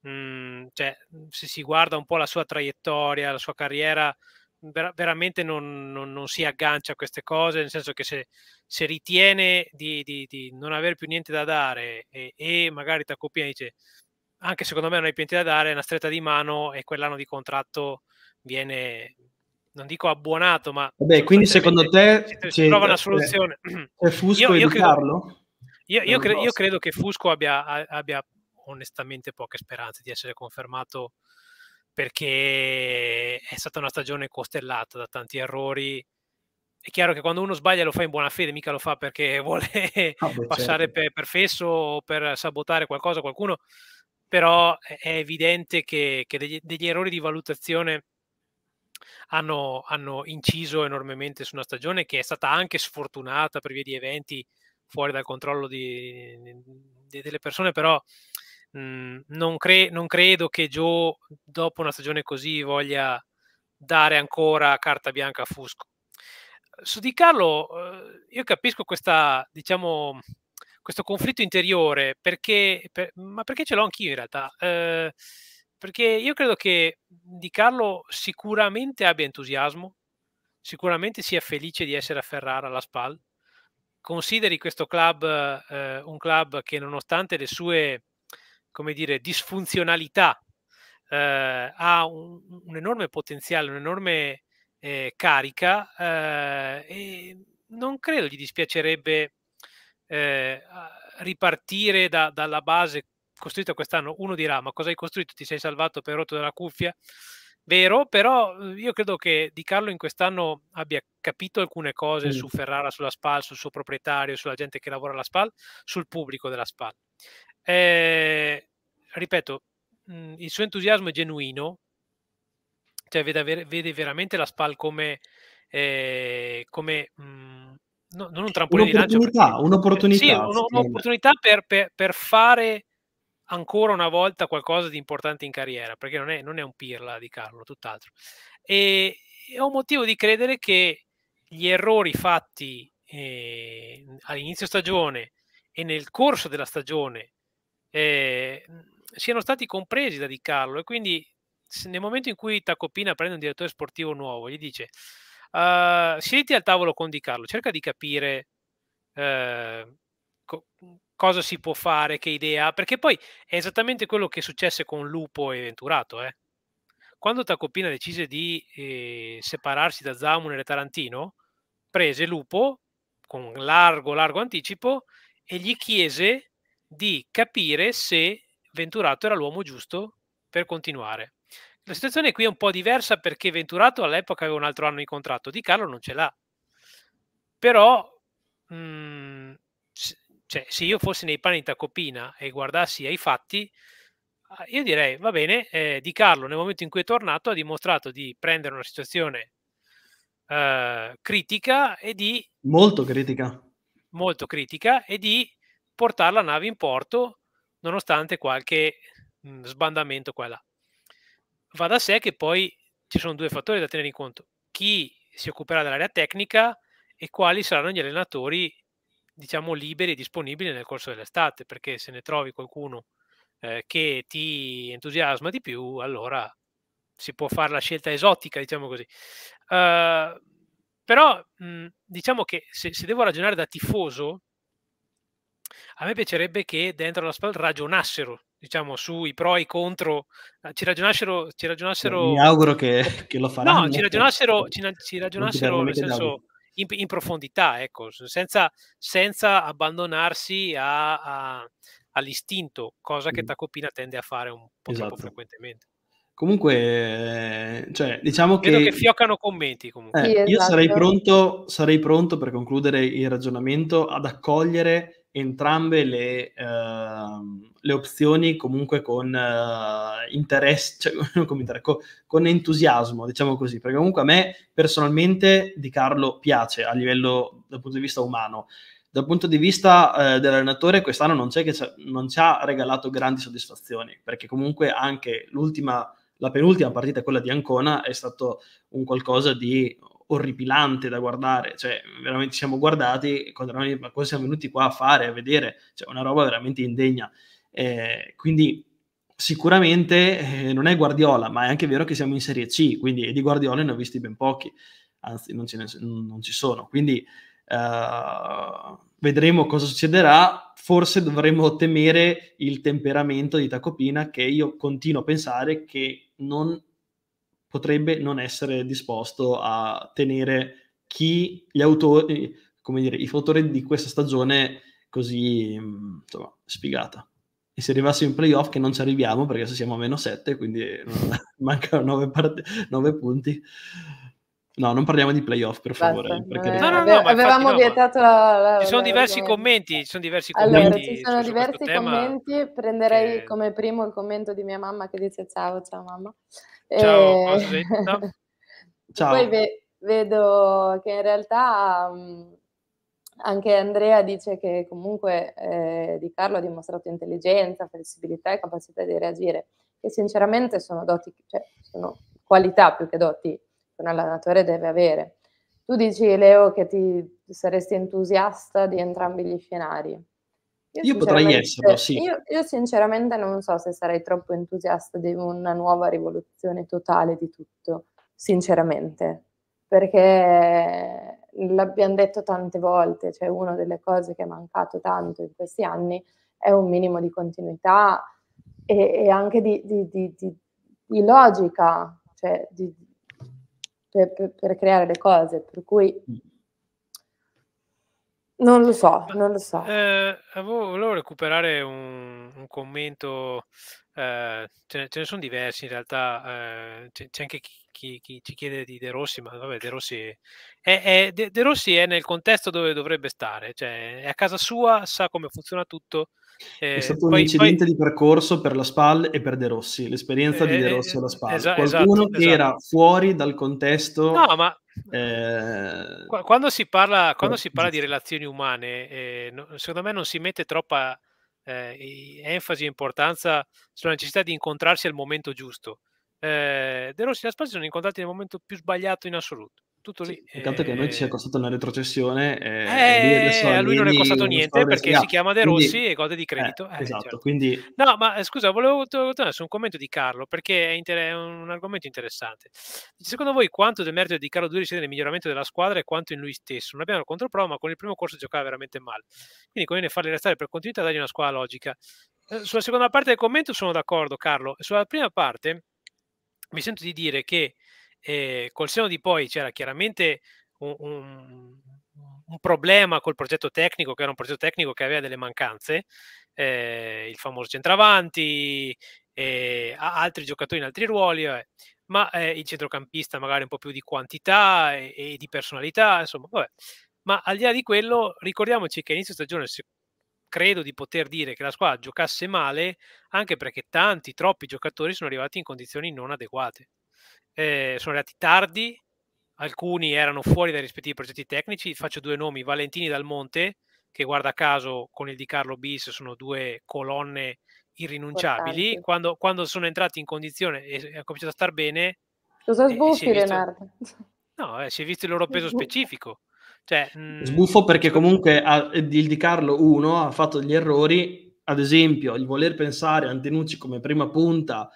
mh, mhmm, cioè, se si guarda un po' la sua traiettoria, la sua carriera, ver- veramente non, non, non, si aggancia a queste cose, nel senso che se, se ritiene di, di, di, non avere più niente da dare e, e magari e dice anche secondo me non hai più niente da dare, è una stretta di mano e quell'anno di contratto viene, non dico abbonato, ma... Vabbè, quindi secondo te... Si, si trova una soluzione. È Fusco io, io credo, io, io, credo, io, credo che Fusco abbia, abbia onestamente poche speranze di essere confermato perché è stata una stagione costellata da tanti errori. È chiaro che quando uno sbaglia lo fa in buona fede, mica lo fa perché vuole ah, beh, passare certo. per, per fesso o per sabotare qualcosa, qualcuno però è evidente che, che degli, degli, errori di valutazione hanno, hanno, inciso enormemente su una stagione che è stata anche sfortunata per via di eventi fuori dal controllo di, di, delle persone, però mh, mm, non, cre, non, credo che Joe dopo una stagione così voglia dare ancora carta bianca a Fusco. Su Di Carlo, eh, io capisco questa, diciamo, questo conflitto interiore, perché, per, ma perché ce l'ho anch'io in realtà? Eh, perché io credo che Di Carlo sicuramente abbia entusiasmo, sicuramente sia felice di essere a Ferrara alla SPAL, consideri questo club eh, un club che nonostante le sue, come dire, disfunzionalità, eh, ha un, un, enorme potenziale, un'enorme eh, carica eh, e non credo gli dispiacerebbe eh, ripartire da, dalla base costruita quest'anno, uno dirà ma cosa hai costruito? Ti sei salvato per rotto della cuffia? Vero, però eh, io credo che Di Carlo in quest'anno abbia capito alcune cose mm. su Ferrara, sulla SPAL, sul suo proprietario, sulla gente che lavora alla SPAL, sul pubblico della SPAL. Eh, ripeto, mh, mm, il suo entusiasmo è genuino, cioè vede, vede veramente la SPAL come, eh, come mh, mm, no, non un trampolino di lancio. Perché... Un'opportunità. Sì, un'opportunità per, per, per, fare ancora una volta qualcosa di importante in carriera, perché non è, non è un pirla di Carlo, tutt'altro. E, e, ho motivo di credere che gli errori fatti eh, all'inizio stagione e nel corso della stagione eh, siano stati compresi da Di Carlo e quindi nel momento in cui Tacopina prende un direttore sportivo nuovo, gli dice Uh, siediti al tavolo con Di Carlo, cerca di capire uh, co- mhmm, cosa si può fare, che idea, perché poi è esattamente quello che successe con Lupo e Venturato. Eh. Quando Tacopina decise di eh, separarsi da Zamun e Tarantino, prese Lupo con largo, largo anticipo e gli chiese di capire se Venturato era l'uomo giusto per continuare. La situazione qui è un po' diversa perché Venturato all'epoca aveva un altro anno di contratto, Di Carlo non ce l'ha. Però, mh, mhmm, cioè, se io fossi nei panni di Tacopina e guardassi ai fatti, ah, io direi, va bene, eh, Di Carlo nel momento in cui è tornato ha dimostrato di prendere una situazione eh, critica e di... Molto critica. Molto critica e di portare la nave in porto nonostante qualche mh, mhmm, sbandamento qua e là va da sé che poi ci sono due fattori da tenere in conto. Chi si occuperà dell'area tecnica e quali saranno gli allenatori, diciamo, liberi e disponibili nel corso dell'estate, perché se ne trovi qualcuno eh, che ti entusiasma di più, allora si può fare la scelta esotica, diciamo così. Uh, però mh, diciamo che se, se, devo ragionare da tifoso, a me piacerebbe che dentro la SPAL ragionassero diciamo, sui pro e i contro, ah, ci ragionassero... Ci ragionassero... Mi auguro che, che lo faranno. No, ci ragionassero, ci, ci ragionassero nel senso, in, in, profondità, ecco, senza, senza abbandonarsi a, a, all'istinto, cosa che Tacopina tende a fare un po' esatto. troppo frequentemente. Comunque, eh, cioè, eh, diciamo Vedo che... che fiocano commenti comunque. Eh, sì, esatto. Io sarei esatto. pronto, sarei pronto per concludere il ragionamento ad accogliere entrambe le, uh, le opzioni comunque con uh, interesse, cioè, con, inter- con, con, entusiasmo, diciamo così, perché comunque a me personalmente Di Carlo piace a livello dal punto di vista umano. Dal punto di vista uh, dell'allenatore quest'anno non, c'è che non ci ha regalato grandi soddisfazioni, perché comunque anche l'ultima, la penultima partita, quella di Ancona, è stato un qualcosa di orripilante da guardare, cioè veramente ci siamo guardati, ma cosa siamo venuti qua a fare, a vedere, cioè una roba veramente indegna. Eh, quindi sicuramente eh, non è Guardiola, ma è anche vero che siamo in Serie C, quindi di Guardiola ne ho visti ben pochi, anzi non, ne, non ci sono, quindi eh, vedremo cosa succederà, forse dovremmo temere il temperamento di Tacopina che io continuo a pensare che non potrebbe non essere disposto a tenere chi gli autori, eh, come dire, i fautori di questa stagione così mm, insomma, spiegata. E se arrivassimo in playoff, che non ci arriviamo perché adesso siamo a meno 7, quindi eh, mancano 9, part- 9 punti. No, non parliamo di playoff, per favore. perché... No, no, no, avevamo vietato la, la, Ci sono diversi la... commenti, ci sono diversi allora, commenti. ci sono diversi commenti, prenderei che... come primo il commento di mia mamma che dice ciao, ciao mamma. Ciao, Rosetta. Ciao. Poi ve- vedo che in realtà um, anche Andrea dice che comunque eh, Di Carlo ha dimostrato intelligenza, flessibilità e capacità di reagire, che sinceramente sono doti, cioè sono qualità più che doti che un allenatore deve avere. Tu dici, Leo, che ti saresti entusiasta di entrambi gli scenari. Io, io potrei esserlo, sì. Io, io, sinceramente non so se sarei troppo entusiasta di una nuova rivoluzione totale di tutto, sinceramente, perché l'abbiamo detto tante volte, cioè una delle cose che è mancato tanto in questi anni è un minimo di continuità e, e anche di, di, di, di, logica, cioè per, per, per creare le cose, per cui mm. Non lo so, Ma, non lo so. Eh, volevo recuperare un, un commento, eh, ce, ce, ne sono diversi in realtà, eh, c'è, c'è, anche chi, chi, chi, ci chiede di De Rossi, ma vabbè, De Rossi è, è, De, De Rossi è nel contesto dove dovrebbe stare, cioè è a casa sua, sa come funziona tutto, eh, è stato un incidente poi... di percorso per la SPAL e per De Rossi, l'esperienza di De eh, eh, Rossi alla eh, SPAL. Esa- esatto, Qualcuno esatto, che esatto. era fuori dal contesto. No, ma eh... quando, si parla, quando si parla, di relazioni umane, no, secondo me non si mette troppa enfasi e importanza sulla necessità di incontrarsi al momento giusto. De Rossi e la SPAL si sono incontrati nel momento più sbagliato in assoluto tutto lì. Sì, tanto eh... che a noi ci è ehm costato una retrocessione. Eh, eh, a lui non è costato niente perché si chiama De Rossi quindi... e gode di eh, credito. Eh, esatto, certo. quindi... No, ma eh, scusa, volevo tornare su un commento di Carlo perché è, inter... è un argomento interessante. Secondo voi quanto del merito di Carlo Duri risiede nel miglioramento della squadra e quanto in lui stesso? Non abbiamo il controprova, ma con il primo corso giocava veramente male. Quindi conviene farli restare per continuità e dargli una squadra logica. Sulla seconda parte del commento sono d'accordo, Carlo. Sulla prima parte mi sento di dire che e col seno di poi c'era chiaramente un, un, un, problema col progetto tecnico, che era un progetto tecnico che aveva delle mancanze, eh, il famoso centravanti, eh, altri giocatori in altri ruoli, vabbè. ma eh, il centrocampista magari un po' più di quantità e, e di personalità, insomma, vabbè. Ma al di là di quello, ricordiamoci che inizio stagione credo di poter dire che la squadra giocasse male, anche perché tanti, troppi giocatori sono arrivati in condizioni non adeguate eh, sono arrivati tardi, alcuni erano fuori dai rispettivi progetti tecnici, faccio due nomi, Valentini Dal Monte, che guarda caso con il Di Carlo Bis sono due colonne irrinunciabili, quando, quando, sono entrati in condizione e hanno cominciato a star bene... Cosa eh, sbuffi visto... Leonardo? No, eh, si è visto il loro peso specifico. Cioè, mh... Mm, Sbuffo perché comunque ha, il Di Carlo 1 ha fatto degli errori, ad esempio il voler pensare a Antenucci come prima punta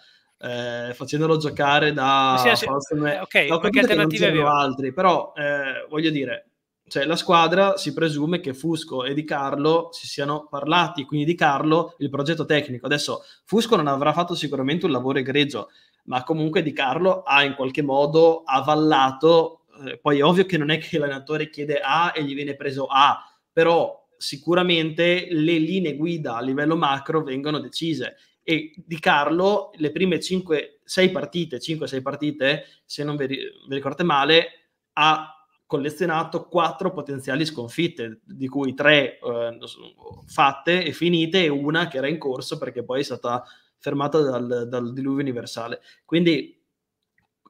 eh, facendolo giocare da sì, sì, prossime... Eh, ok, no, perché alternative avevo altri, però eh, voglio dire, cioè, la squadra si presume che Fusco e Di Carlo si siano parlati, quindi Di Carlo il progetto tecnico. Adesso Fusco non avrà fatto sicuramente un lavoro egregio, ma comunque Di Carlo ha in qualche modo avallato, eh, poi è ovvio che non è che l'allenatore chiede A e gli viene preso A, però sicuramente le linee guida a livello macro vengono decise e di Carlo le prime 5, 6 partite, 5-6 partite, se non vi, vi ricordate male, ha collezionato 4 potenziali sconfitte, di cui 3 eh, fatte e finite e una che era in corso perché poi è stata fermata dal, dal diluvio universale. Quindi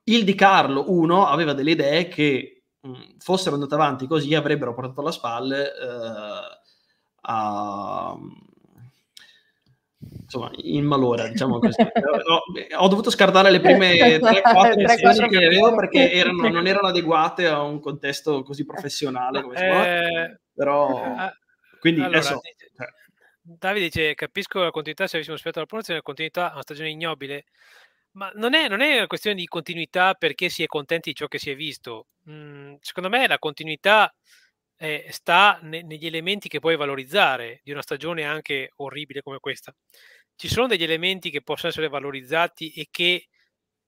il Di Carlo 1 aveva delle idee che mh, mm, fossero andate avanti così avrebbero portato alla spalle eh, a insomma, in malora, diciamo così. no, eh, ho dovuto scartare le prime 3-4 lezioni che avevo perché erano, non erano adeguate a un contesto così professionale come sport. eh, però... Eh, eh, ah, quindi allora, adesso... Cioè Davide dice, capisco la continuità se avessimo aspettato la promozione, la continuità è una stagione ignobile, ma non è, non è, una questione di continuità perché si è contenti di ciò che si è visto. Mm, secondo me la continuità eh, sta ne- negli elementi che puoi valorizzare di una stagione anche orribile come questa. Ci sono degli elementi che possono essere valorizzati e che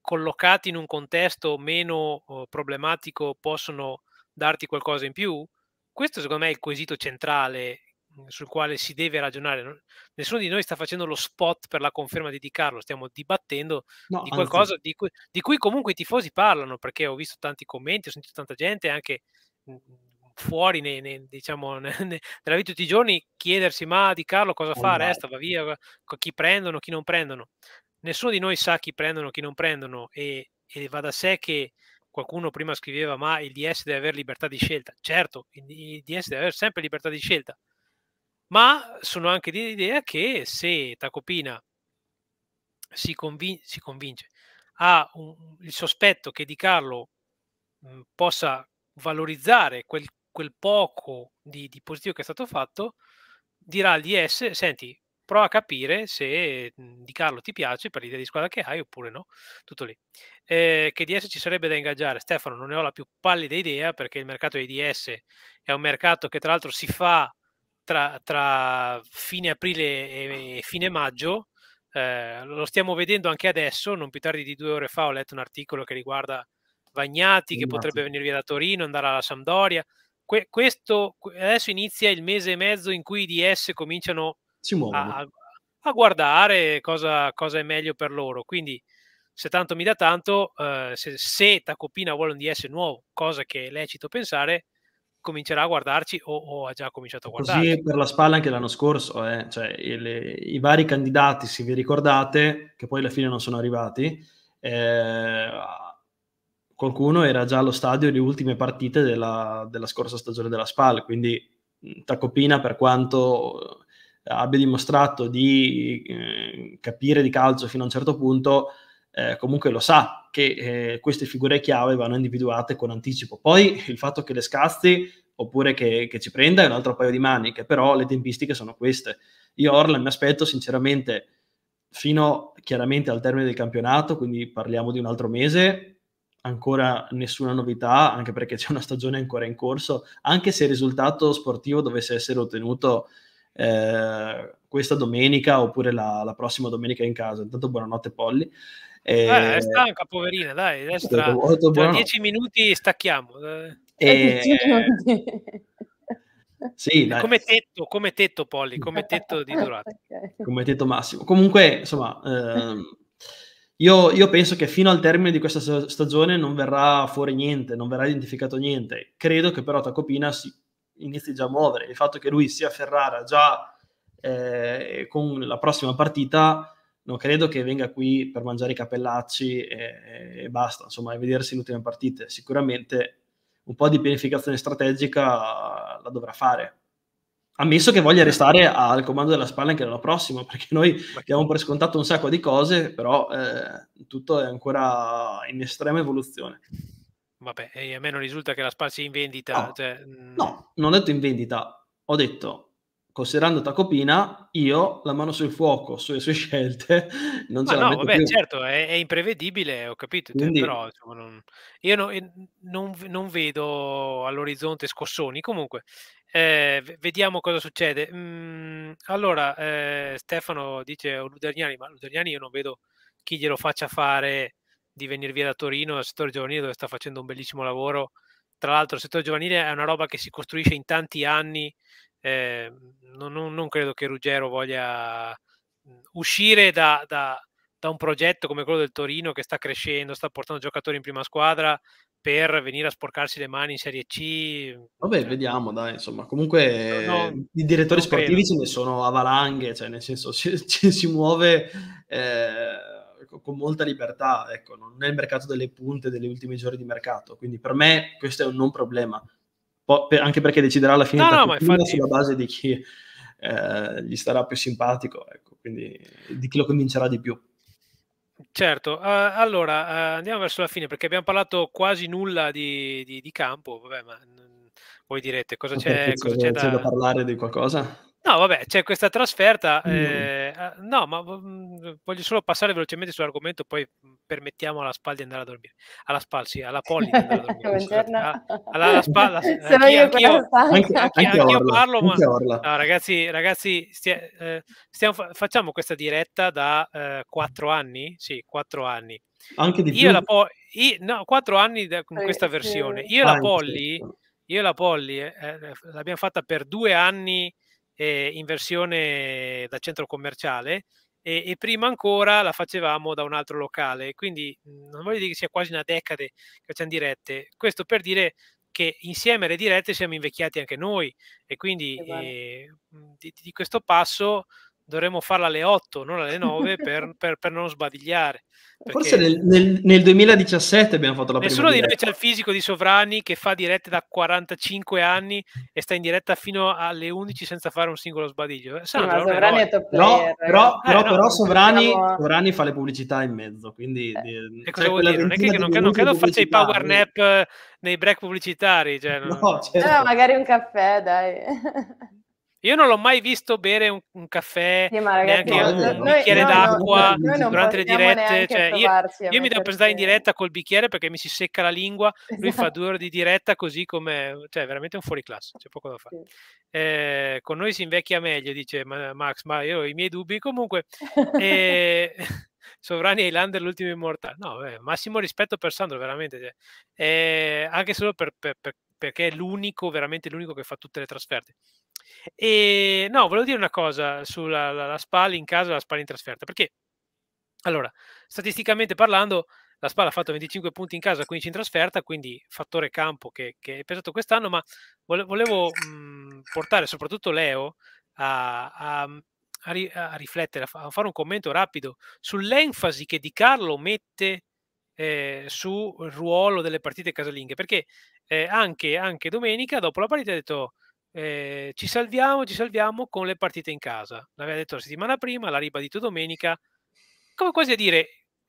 collocati in un contesto meno eh, problematico possono darti qualcosa in più? Questo secondo me è il quesito centrale mm, sul quale si deve ragionare. Nessuno di noi sta facendo lo spot per la conferma di Di Carlo, stiamo dibattendo no, di qualcosa di cui, di cui, comunque i tifosi parlano, perché ho visto tanti commenti, ho sentito tanta gente, anche mm, fuori nei, nei, diciamo, nella vita di tutti i giorni chiedersi ma Di Carlo cosa fa, oh, eh, resta, esatto. va via, chi prendono, chi non prendono. Nessuno di noi sa chi prendono, chi non prendono e, e va da sé che qualcuno prima scriveva ma il DS deve avere libertà di scelta. Certo, il, il DS deve avere sempre libertà di scelta, ma sono anche dell'idea che se Tacopina si, convin- si convince, ha un, il sospetto che Di Carlo mh, mhmm, possa valorizzare quel quel poco di, di positivo che è stato fatto, dirà al DS, senti, prova a capire se mhmm, Di Carlo ti piace per l'idea di squadra che hai oppure no, tutto lì. Eh, che DS ci sarebbe da ingaggiare? Stefano, non ne ho la più pallida idea perché il mercato dei DS è un mercato che tra l'altro si fa tra, tra fine aprile e, e fine maggio, eh, lo stiamo vedendo anche adesso, non più tardi di due ore fa ho letto un articolo che riguarda Vagnati che potrebbe venire via da Torino, andare alla Sampdoria, que- questo, adesso inizia il mese e mezzo in cui i DS cominciano a, a, guardare cosa, cosa, è meglio per loro. Quindi, se tanto mi dà tanto, eh, se, se Tacopina vuole un DS nuovo, cosa che è lecito pensare, comincerà a guardarci o, o, ha già cominciato a guardarci. Così per la spalla anche l'anno scorso, eh, cioè, il, i vari candidati, se vi ricordate, che poi alla fine non sono arrivati, eh, qualcuno era già allo stadio le ultime partite della, della scorsa stagione della SPAL, quindi Tacopina per quanto eh, abbia dimostrato di eh, capire di calcio fino a un certo punto, eh, comunque lo sa che eh, queste figure chiave vanno individuate con anticipo. Poi il fatto che le scazzi oppure che, che, ci prenda è un altro paio di maniche, però le tempistiche sono queste. Io Orlan mi aspetto sinceramente fino chiaramente al termine del campionato, quindi parliamo di un altro mese, ancora nessuna novità, anche perché c'è una stagione ancora in corso, anche se il risultato sportivo dovesse essere ottenuto eh, questa domenica oppure la, la, prossima domenica in casa. Intanto buonanotte Polly. Eh, eh, è stanca, poverina, dai, adesso tra, molto, tra dieci minuti stacchiamo. E... sì, dai. Come tetto, come tetto Polly, come tetto di durata. come tetto massimo. Comunque, insomma... Ehm, io, io, penso che fino al termine di questa stagione non verrà fuori niente, non verrà identificato niente. Credo che però Tacopina si inizi già a muovere. Il fatto che lui sia a Ferrara già eh, con la prossima partita, non credo che venga qui per mangiare i capellacci e, e basta, insomma, e vedersi l'ultima partita. Sicuramente un po' di pianificazione strategica la dovrà fare ammesso che voglia restare al comando della spalla anche l'anno prossimo, perché noi abbiamo scontato un sacco di cose, però eh, tutto è ancora in estrema evoluzione. Vabbè, e a me non risulta che la spalla sia in vendita. No, cioè... Mm. no non ho detto in vendita, ho detto considerando Tacopina, io la mano sul fuoco sulle sue scelte non Ma ce no, la metto vabbè, più. certo, è, è, imprevedibile, ho capito, Quindi... però insomma, non, io no, eh, non, non, vedo all'orizzonte scossoni. Comunque, eh, vediamo cosa succede. Mm, allora, eh, Stefano dice oh, Luderniani, ma Luderniani io non vedo chi glielo faccia fare di venire via da Torino, dal settore giovanile dove sta facendo un bellissimo lavoro. Tra l'altro il settore giovanile è una roba che si costruisce in tanti anni eh, non, non, credo che Ruggero voglia mhmm, uscire da, da, da, un progetto come quello del Torino che sta crescendo, sta portando giocatori in prima squadra per venire a sporcarsi le mani in Serie C. Mhmm, Vabbè, cioè vediamo, dai, insomma, comunque no, no, i direttori sportivi credo. ce ne sono a valanghe, cioè nel senso ci, ci si muove... Eh con molta libertà, ecco, non è il mercato delle punte delle ultime giorni di mercato, quindi per me questo è un non problema po- per, anche perché deciderà alla fine no, no, ma infatti... sulla base di chi eh, gli starà più simpatico, ecco, quindi di chi lo convincerà di più. Certo, uh, allora uh, andiamo verso la fine perché abbiamo parlato quasi nulla di, di, di campo, vabbè, ma voi direte cosa c'è, cosa c'è, c'è da... da... parlare di qualcosa? No, vabbè, c'è questa trasferta. Mm. Eh, ah, no, ma mhmm, voglio solo passare velocemente sull'argomento, poi mhmm, permettiamo alla Spal di andare a dormire. Alla Spal, sì, alla Polli Buongiorno. alla, alla, alla Spal, Sono io anch'io, anch'io, anch'io, anch'io parlo, ma no, ragazzi, ragazzi stia, eh, stiamo, facciamo questa diretta da eh, quattro eh, anni? Sì, quattro anni. Anche di io più? Po- io, no, quattro anni da, con questa versione. Io e la ah, Polli, io e la Polli eh, eh, l'abbiamo fatta per due anni eh, in versione da centro commerciale e, e, prima ancora la facevamo da un altro locale, quindi mhmm, non voglio dire che sia quasi una decade che facciamo dirette, questo per dire che insieme alle dirette siamo invecchiati anche noi e quindi esatto. eh, mhmm, di, di questo passo dovremmo farla alle 8, non alle 9 per, per, per non sbadigliare. Forse nel, nel, nel, 2017 abbiamo fatto la Nessuno prima. Nessuno di noi c'è il fisico di Sovrani che fa dirette da 45 anni e sta in diretta fino alle 11 senza fare un singolo sbadiglio. Eh, Sandra, sì, Sovrani è top player, eh, no, però, eh, però, no, però Sovrani, possiamo... Sovrani, fa le pubblicità in mezzo, quindi... Eh. Eh, cioè, non, è che non, non credo faccia i power nap eh, nei break pubblicitari. Cioè, non... no, certo. no, magari un caffè, dai. Io non l'ho mai visto bere un, un caffè, sì, neanche un, noi, bicchiere no, d'acqua no, durante le dirette. Cioè, io, io mi devo presentare in diretta col bicchiere perché mi si secca la lingua. Lui fa esatto. due ore di diretta così come... Cioè, veramente un fuoriclasse, c'è poco da fare. Sì. Eh, con noi si invecchia meglio, dice Max, ma io ho i miei dubbi. Comunque... Eh, Sovrani Highlander l'ultimo immortale. No, beh, massimo rispetto per Sandro, veramente. Cioè, eh, anche solo per, per, per, perché è l'unico, veramente l'unico che fa tutte le trasferte. E no, volevo dire una cosa sulla la, la SPAL in casa e la SPAL in trasferta, perché allora, statisticamente parlando, la SPAL ha fatto 25 punti in casa, 15 in trasferta, quindi fattore campo che, che è pesato quest'anno, ma volevo mh, mhmm, portare soprattutto Leo a, a mhmm, a, riflettere, a fare un commento rapido sull'enfasi che Di Carlo mette eh, sul ruolo delle partite casalinghe, perché eh, anche, anche, domenica dopo la partita ha detto eh, ci salviamo, ci salviamo con le partite in casa. L'aveva detto la settimana prima, l'ha ribadito domenica, come quasi a dire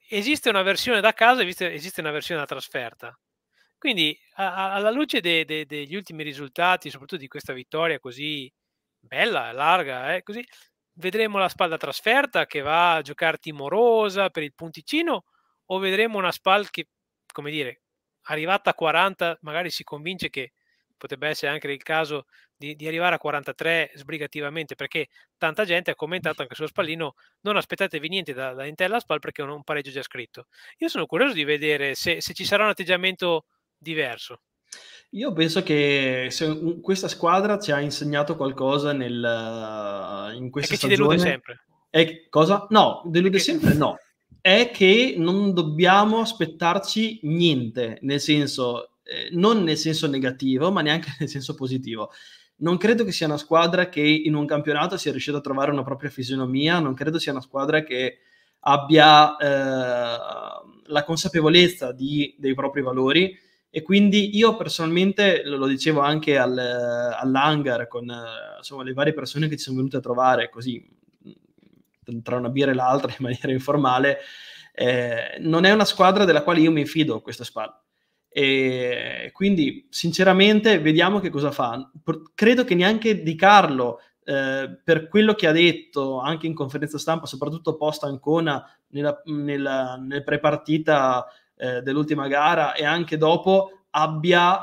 esiste una versione da casa e esiste una versione da trasferta. Quindi a, a, alla luce de, de, degli ultimi risultati, soprattutto di questa vittoria così bella, e larga, eh, così, vedremo la spalla trasferta che va a giocare timorosa per il punticino o vedremo una SPAL che, come dire, arrivata a 40 magari si convince che potrebbe essere anche il caso di, di, arrivare a 43 sbrigativamente perché tanta gente ha commentato anche sullo spallino non aspettatevi niente da, da Intel a Spal perché è un pareggio già scritto io sono curioso di vedere se, se ci sarà un atteggiamento diverso io penso che questa squadra ci ha insegnato qualcosa nel, in questa è che stagione... ci delude sempre è, cosa? no, delude perché... sempre no è che non dobbiamo aspettarci niente, nel senso, eh, non nel senso negativo, ma neanche nel senso positivo. Non credo che sia una squadra che in un campionato sia riuscita a trovare una propria fisionomia, non credo sia una squadra che abbia eh, la consapevolezza di, dei propri valori e quindi io personalmente lo dicevo anche al, all'hangar con eh, insomma, le varie persone che ci sono venute a trovare così tra una birra e l'altra in maniera informale, eh, non è una squadra della quale io mi fido questa squadra. E quindi sinceramente vediamo che cosa fa. Credo che neanche Di Carlo, eh, per quello che ha detto anche in conferenza stampa, soprattutto post Ancona nella, nella, nel prepartita eh, dell'ultima gara e anche dopo, abbia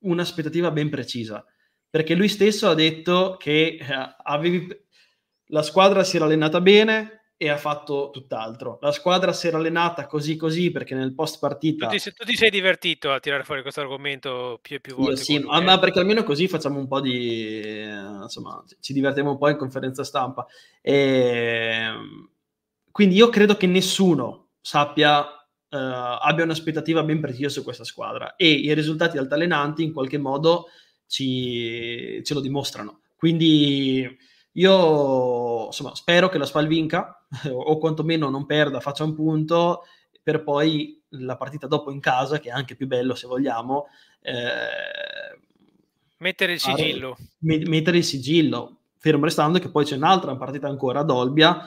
un'aspettativa ben precisa. Perché lui stesso ha detto che eh, avevi, la squadra si era allenata bene e ha fatto tutt'altro. La squadra si era allenata così così perché nel post partita... Tu ti, tu ti sei divertito a tirare fuori questo argomento più e più volte? Sì, ah, ma perché almeno così facciamo un po' di... insomma, ci divertiamo un po' in conferenza stampa. E... Ehm, quindi io credo che nessuno sappia Uh, abbia un'aspettativa ben precisa su questa squadra e i risultati altalenanti in qualche modo ci, ce lo dimostrano. Quindi io insomma, spero che la Spal vinca o quantomeno non perda, faccia un punto per poi la partita dopo in casa, che è anche più bello se vogliamo. Eh, mettere il sigillo. Fare, mettere il sigillo, fermo restando che poi c'è un'altra partita ancora ad Olbia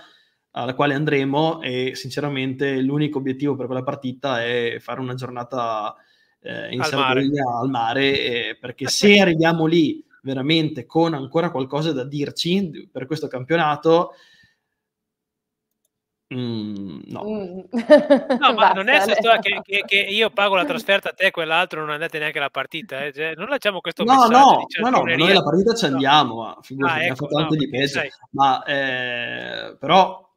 alla quale andremo e sinceramente l'unico obiettivo per quella partita è fare una giornata eh, in al Sardegna mare. al mare eh, perché se arriviamo lì veramente con ancora qualcosa da dirci per questo campionato, Mm, no. Mm. no, ma non è questa che, che, che, io pago la trasferta a te, e quell'altro non andate neanche alla partita. Eh? Cioè, non lasciamo questo no, No, no, no, noi la partita ci andiamo, no. figurati, ah, ecco, fatto tanto no, di peso. Ma eh, però,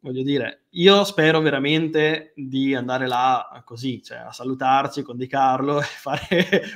voglio dire, io spero veramente di andare là così, cioè a salutarci con Di Carlo e fare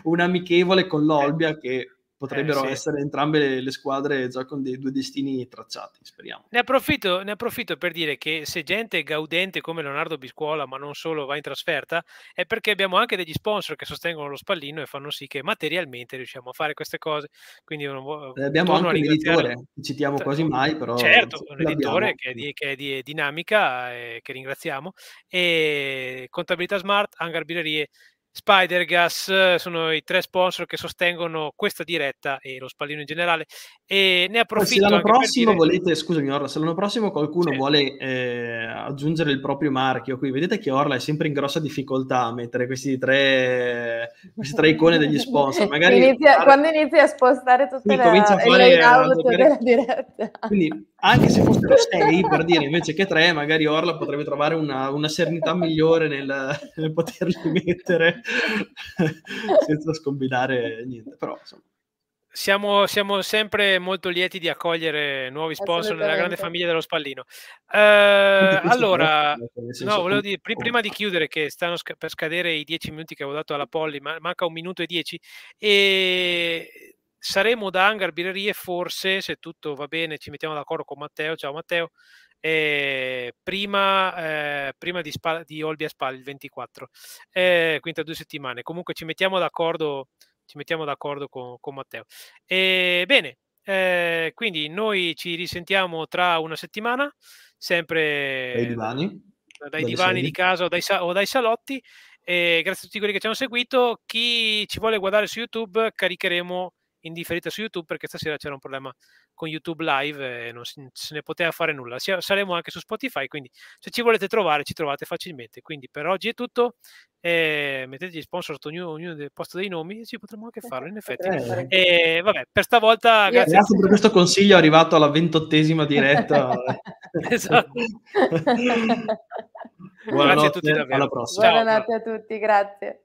un amichevole con l'Olbia eh. che eh, potrebbero eh, sì. essere entrambe le, le, squadre già con dei due destini tracciati, speriamo. Ne approfitto, ne approfitto, per dire che se gente gaudente come Leonardo Biscuola, ma non solo, va in trasferta, è perché abbiamo anche degli sponsor che sostengono lo spallino e fanno sì che materialmente riusciamo a fare queste cose. Quindi non, eh, abbiamo anche un editore, che citiamo quasi mai, però... Certo, un editore che è, di, che è di dinamica, eh, che ringraziamo, e Contabilità Smart, Hangar Birerie Spider Gas eh, sono i tre sponsor che sostengono questa diretta e lo spallino in generale. E ne approfitto. Se l'anno prossimo dire... volete, scusami, Orla, se l'anno prossimo qualcuno sì. vuole eh, aggiungere il proprio marchio qui. Vedete che Orla è sempre in grossa difficoltà a mettere questi tre, queste tre icone degli sponsor. Magari inizia, fare... Quando inizi a spostare tutte le comincia a fare della diretta. Quindi anche se fossero sei, per dire invece che tre, magari Orla potrebbe trovare una, una serenità migliore nel, nel poterli mettere senza scombinare niente. Però insomma. Siamo, siamo, sempre molto lieti di accogliere nuovi sponsor nella grande famiglia dello Spallino. Eh, allora, no, volevo dire, prima di chiudere, che stanno sc- per scadere i dieci minuti che avevo dato alla Polly, ma manca un minuto e dieci, e saremo da Hangar Birrerie forse, se tutto va bene, ci mettiamo d'accordo con Matteo, ciao Matteo, eh, prima, eh, prima, di, Spa, di Olbia Spal il 24, eh, quindi tra due settimane. Comunque ci mettiamo d'accordo ci mettiamo d'accordo con, con Matteo. E, ehm, bene, eh, quindi noi ci risentiamo tra una settimana, sempre dai divani, dai divani di casa o dai, o dai salotti. E grazie a tutti quelli che ci hanno seguito. Chi ci vuole guardare su YouTube, caricheremo in differita su YouTube perché stasera c'era un problema con YouTube Live e non se ne poteva fare nulla. Saremo anche su Spotify, quindi se ci volete trovare ci trovate facilmente. Quindi per oggi è tutto. Eh, gli sponsor sotto ognuno, ognuno del posto dei nomi e ci potremmo anche farlo in effetti. Eh, eh. Vabbè, per stavolta grazie. grazie per questo consiglio è arrivato alla ventottesima diretta. esatto. Buonanotte, grazie a tutti davvero. Alla prossima. Buonanotte a tutti, grazie.